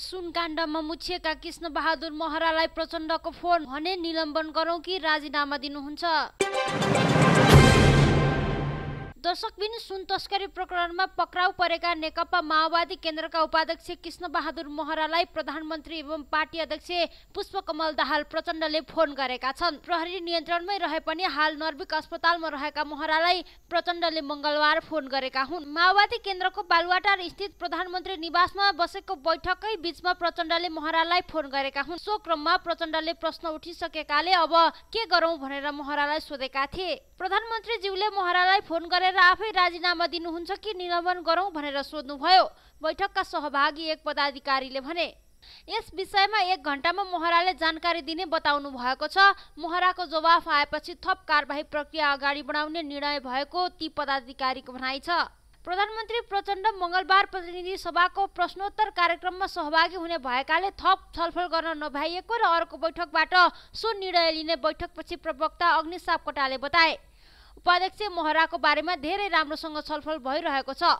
सुनकाण्डमा मुछिएका कृष्णबहादुर महरालाई प्रचण्डको फोन भने निलम्बन गरौँ कि राजीनामा दिनुहुन्छ दर्शकबिन सुन तस्करी प्रकरणमा पक्राउ परेका नेकपा माओवादी केन्द्रका उपाध्यक्ष कृष्ण बहादुर महरालाई प्रधानमन्त्री एवं पार्टी अध्यक्ष पुष्पकमल दाहाल प्रचण्डले फोन गरेका छन् प्रहरी नियन्त्रणमै रहे पनि हाल नर्विक अस्पतालमा रहेका महरालाई प्रचण्डले मङ्गलबार फोन गरेका हुन् माओवादी केन्द्रको बालुवाटार स्थित प्रधानमन्त्री निवासमा बसेको बैठकै बीचमा प्रचण्डले महरालाई फोन गरेका हुन् सो क्रममा प्रचण्डले प्रश्न उठिसकेकाले अब के गरौँ भनेर महरालाई सोधेका थिए प्रधानमन्त्रीज्यूले महरालाई फोन गरे गरेर आफै राजीनामा दिनुहुन्छ कि निलम्बन गरौँ भनेर सोध्नुभयो बैठकका सहभागी एक पदाधिकारीले भने यस विषयमा एक घण्टामा मोहराले जानकारी दिने बताउनु भएको छ मोहराको जवाफ आएपछि थप कारवाही प्रक्रिया अगाडि बढाउने निर्णय भएको ती पदाधिकारीको भनाइ छ प्रधानमन्त्री प्रचण्ड मङ्गलबार प्रतिनिधि सभाको प्रश्नोत्तर कार्यक्रममा सहभागी हुने भएकाले थप छलफल गर्न नभ्याइएको र अर्को बैठकबाट सो निर्णय लिने बैठकपछि प्रवक्ता अग्नि सापकोटाले बताए उपाध्यक्ष मोहराको बारेमा धेरै राम्रोसँग छलफल भइरहेको छ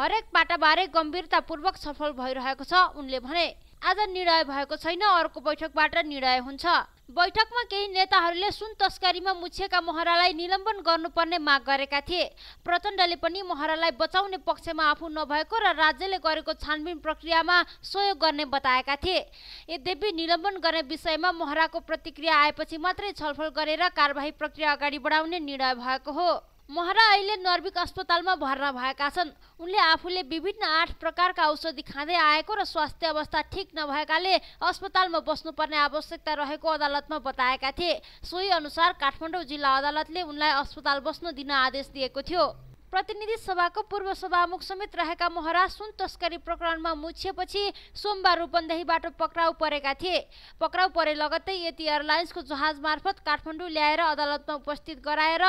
हरेक पाटाबारे गम्भीरतापूर्वक छलफल भइरहेको छ उनले भने आज निर्णय भएको छैन अर्को बैठकबाट निर्णय हुन्छ बैठकमा केही नेताहरूले सुन तस्करीमा मुछिएका महरालाई निलम्बन गर्नुपर्ने माग गरेका थिए प्रचण्डले पनि महरालाई बचाउने पक्षमा आफू नभएको र राज्यले गरेको छानबिन प्रक्रियामा सहयोग गर्ने बताएका थिए यद्यपि निलम्बन गर्ने विषयमा महराको प्रतिक्रिया आएपछि मात्रै छलफल गरेर कारवाही प्रक्रिया अगाडि बढाउने निर्णय भएको हो महरा अहिले नर्विक अस्पतालमा भर्ना भएका छन् उनले आफूले विभिन्न आठ प्रकारका औषधि खाँदै आएको र स्वास्थ्य अवस्था ठिक नभएकाले अस्पतालमा बस्नुपर्ने आवश्यकता रहेको अदालतमा बताएका थिए सोही अनुसार काठमाडौँ जिल्ला अदालतले उनलाई अस्पताल बस्न दिन आदेश दिएको थियो प्रतिनिधि सभाको पूर्व सभामुख समेत रहेका महरा सुन तस्करी प्रकरणमा मुछिएपछि सोमबार रूपन्देहीबाट पक्राउ परेका थिए पक्राउ परे लगत्तै यति एयरलाइन्सको जहाज मार्फत काठमाडौँ ल्याएर अदालतमा उपस्थित गराएर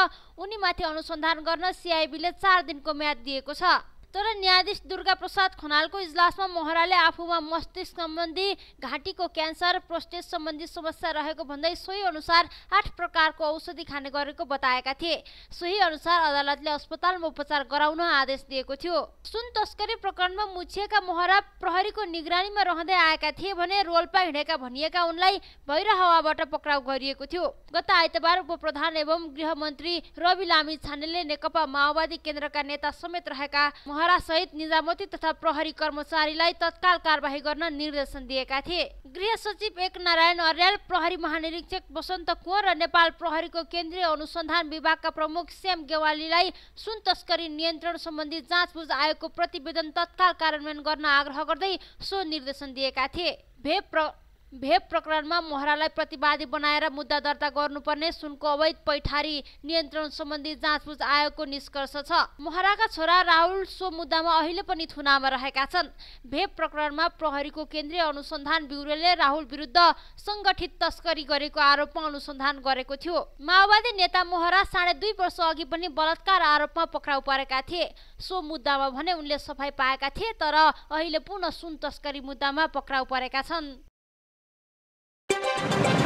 उनीमाथि अनुसन्धान गर्न सिआइबीले चार दिनको म्याद दिएको छ तर न्यायाधीश दुर्गा प्रसाद खनालको इजलासमा मोहराले आफूमा मस्तिष्क सम्बन्धी घाँटीको क्यान्सर प्रोस्टेट सम्बन्धी समस्या रहेको भन्दै सोही अनुसार आठ प्रकारको औषधि खाने गरेको बताएका थिए सोही अनुसार अदालतले अस्पतालमा उपचार गराउन आदेश दिएको थियो सुन तस्करी प्रकरणमा मुछिएका मोहरा प्रहरीको निगरानीमा रहँदै आएका थिए भने रोल्पा हिँडेका भनिएका उनलाई भैर हावाबाट पक्राउ गरिएको थियो गत आइतबार उपप्रधान एवं गृह मन्त्री रवि लामी छानेले नेकपा माओवादी केन्द्रका नेता समेत रहेका सहित निजामती तथा प्रहरी कर्मचारीलाई तत्काल कारवाही गर्न निर्देशन दिएका थिए गृह सचिव एक नारायण अर्याल प्रहरी महानिरीक्षक वसन्त कुँवर र नेपाल प्रहरीको केन्द्रीय अनुसन्धान विभागका प्रमुख श्याम गेवालीलाई सुन तस्करी नियन्त्रण सम्बन्धी जाँचबुझ आयोगको प्रतिवेदन तत्काल कार्यान्वयन गर्न आग्रह गर्दै सो निर्देशन दिएका थिए भेप भेप प्रकरणमा मोहरालाई प्रतिवादी बनाएर मुद्दा दर्ता गर्नुपर्ने सुनको अवैध पैठारी नियन्त्रण सम्बन्धी जाँचबुझ आयोगको निष्कर्ष छ मोहराका छोरा राहुल सो मुद्दामा अहिले पनि थुनामा रहेका छन् भेप प्रकरणमा प्रहरीको केन्द्रीय अनुसन्धान ब्युरोले राहुल विरुद्ध सङ्गठित तस्करी गरेको आरोपमा अनुसन्धान गरेको थियो माओवादी नेता मोहरा साढे दुई वर्ष अघि पनि बलात्कार आरोपमा पक्राउ परेका थिए सो मुद्दामा भने उनले सफाई पाएका थिए तर अहिले पुनः सुन तस्करी मुद्दामा पक्राउ परेका छन् Thank you.